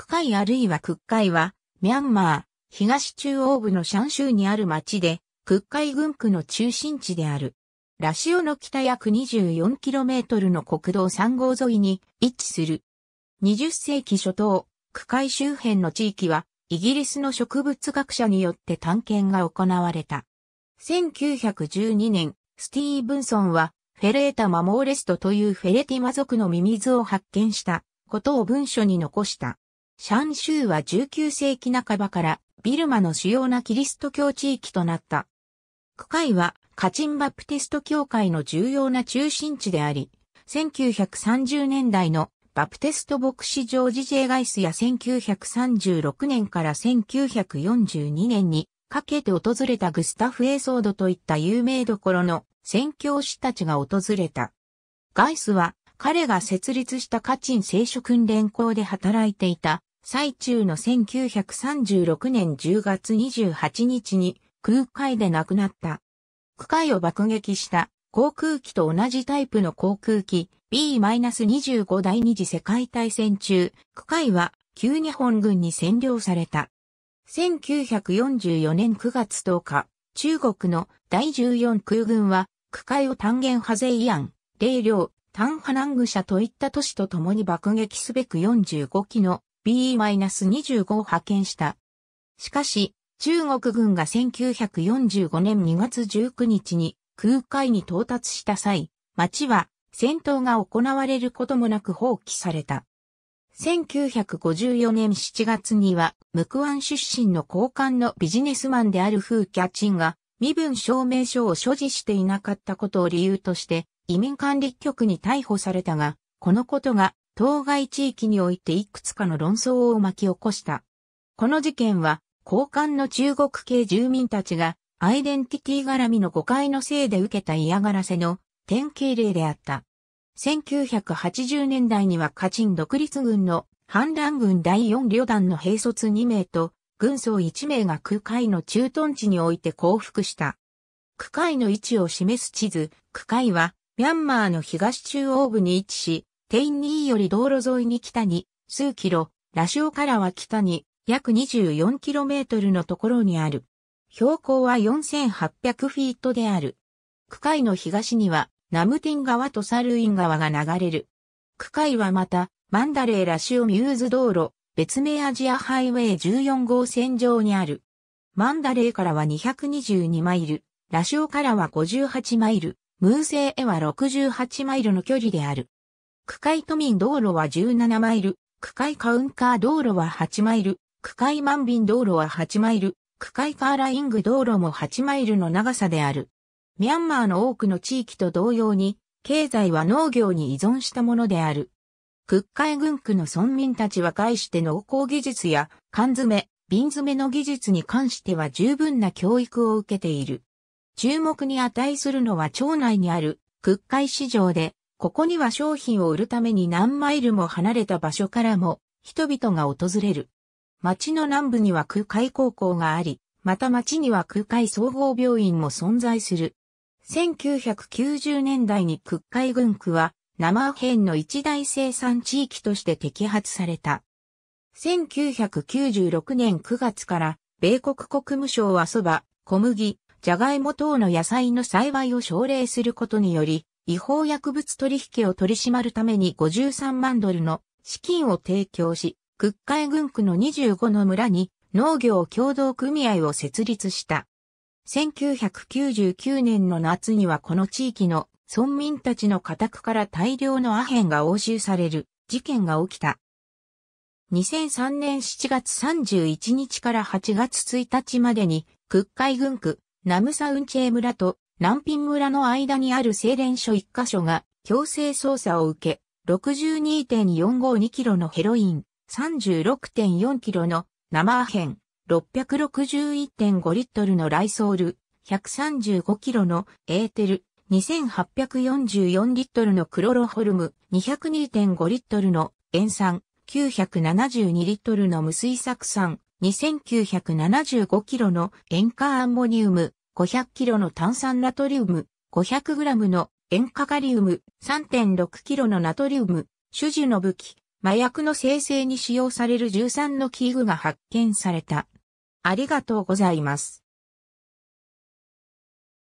クカイあるいはクッカイは、ミャンマー、東中央部のシャン州にある町で、クッカイ軍区の中心地である。ラシオの北約 24km の国道3号沿いに位置する。20世紀初頭、区海周辺の地域は、イギリスの植物学者によって探検が行われた。1912年、スティーブンソンは、フェレータマモーレストというフェレティマ族のミミズを発見したことを文書に残した。シャン州は19世紀半ばからビルマの主要なキリスト教地域となった。区会はカチンバプテスト教会の重要な中心地であり、1930年代のバプテスト牧師ジョージ・ジェガイスや1936年から1942年にかけて訪れたグスタフ・エイソードといった有名どころの宣教師たちが訪れた。ガイスは彼が設立したカチン聖書訓練校で働いていた最中の1936年10月28日に空海で亡くなった。区海を爆撃した航空機と同じタイプの航空機 B-25 第二次世界大戦中、区海は旧日本軍に占領された。1944年9月10日、中国の第14空軍は、区海を単元派税イアン、霊領、単波南愚社といった都市と共に爆撃すべく45機の B-25 を派遣した。しかし、中国軍が1945年2月19日に空海に到達した際、町は戦闘が行われることもなく放棄された。1954年7月には、ムクワン出身の高官のビジネスマンであるフー・キャチンが、身分証明書を所持していなかったことを理由として、移民管理局に逮捕されたが、このことが当該地域においていくつかの論争を巻き起こした。この事件は、高官の中国系住民たちが、アイデンティティ絡みの誤解のせいで受けた嫌がらせの典型例であった。1980年代にはカチン独立軍の反乱軍第4旅団の兵卒2名と軍曹1名が区海の駐屯地において降伏した。区海の位置を示す地図、区海はミャンマーの東中央部に位置し、テインニーより道路沿いに北に数キロ、ラシオからは北に約2 4トルのところにある。標高は4800フィートである。区界の東にはナムティン川とサルイン川が流れる。区界はまた、マンダレーラシオミューズ道路、別名アジアハイウェイ14号線上にある。マンダレーからは222マイル、ラシオからは58マイル、ムーセーへは68マイルの距離である。区会都民道路は17マイル、区会カウンカー道路は8マイル、区会万便道路は8マイル、区会カーライング道路も8マイルの長さである。ミャンマーの多くの地域と同様に、経済は農業に依存したものである。区会軍区の村民たちは介して農耕技術や缶詰、瓶詰の技術に関しては十分な教育を受けている。注目に値するのは町内にある区会市場でここには商品を売るために何マイルも離れた場所からも人々が訪れる。町の南部には空海高校があり、また町には空海総合病院も存在する。1990年代に空海軍区は生アヘンの一大生産地域として摘発された。1996年9月から米国国務省は蕎麦、小麦、じゃがいも等の野菜の栽培を奨励することにより、違法薬物取引を取り締まるために53万ドルの資金を提供し、クッカイ区の25の村に農業協同組合を設立した。1999年の夏にはこの地域の村民たちの家宅から大量のアヘンが押収される事件が起きた。2003年7月31日から8月1日までに、クッカイ区、ナムサウンチェ村と南品村の間にある精錬所1カ所が強制捜査を受け、62.452キロのヘロイン、36.4キロの生アヘン、661.5リットルのライソール、135キロのエーテル、2844リットルのクロロホルム、202.5リットルの塩酸、972リットルの無水酢酸、2975キロの塩化アンモニウム、500キロの炭酸ナトリウム、500グラムの塩化カリウム、3.6キロのナトリウム、種樹の武器、麻薬の生成に使用される13の器具が発見された。ありがとうございます。